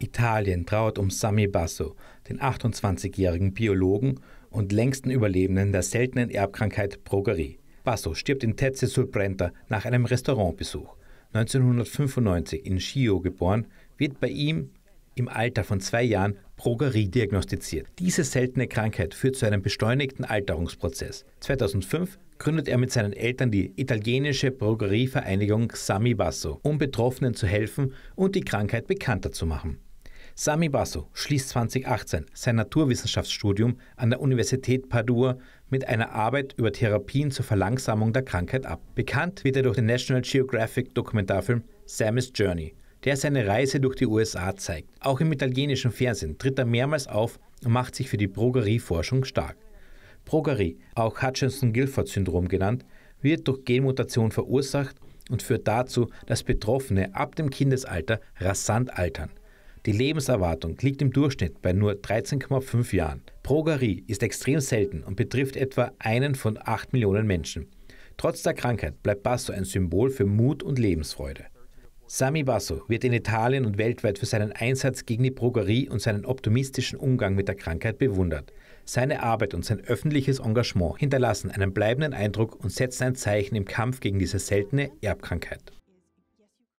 Italien trauert um Sami Basso, den 28-jährigen Biologen und längsten Überlebenden der seltenen Erbkrankheit Progerie. Basso stirbt in Tezze sul Brenta nach einem Restaurantbesuch. 1995 in Schio geboren, wird bei ihm im Alter von zwei Jahren Progerie diagnostiziert. Diese seltene Krankheit führt zu einem beschleunigten Alterungsprozess. 2005 gründet er mit seinen Eltern die italienische Progerievereinigung Sami Basso, um Betroffenen zu helfen und die Krankheit bekannter zu machen. Sami Basso schließt 2018 sein Naturwissenschaftsstudium an der Universität Padua mit einer Arbeit über Therapien zur Verlangsamung der Krankheit ab. Bekannt wird er durch den National Geographic Dokumentarfilm Samus Journey der seine Reise durch die USA zeigt. Auch im italienischen Fernsehen tritt er mehrmals auf und macht sich für die Progerie-Forschung stark. Progerie, auch Hutchinson-Gilford-Syndrom genannt, wird durch Genmutation verursacht und führt dazu, dass Betroffene ab dem Kindesalter rasant altern. Die Lebenserwartung liegt im Durchschnitt bei nur 13,5 Jahren. Progerie ist extrem selten und betrifft etwa einen von 8 Millionen Menschen. Trotz der Krankheit bleibt Basso ein Symbol für Mut und Lebensfreude. Sami Basso wird in Italien und weltweit für seinen Einsatz gegen die Drogerie und seinen optimistischen Umgang mit der Krankheit bewundert. Seine Arbeit und sein öffentliches Engagement hinterlassen einen bleibenden Eindruck und setzen ein Zeichen im Kampf gegen diese seltene Erbkrankheit.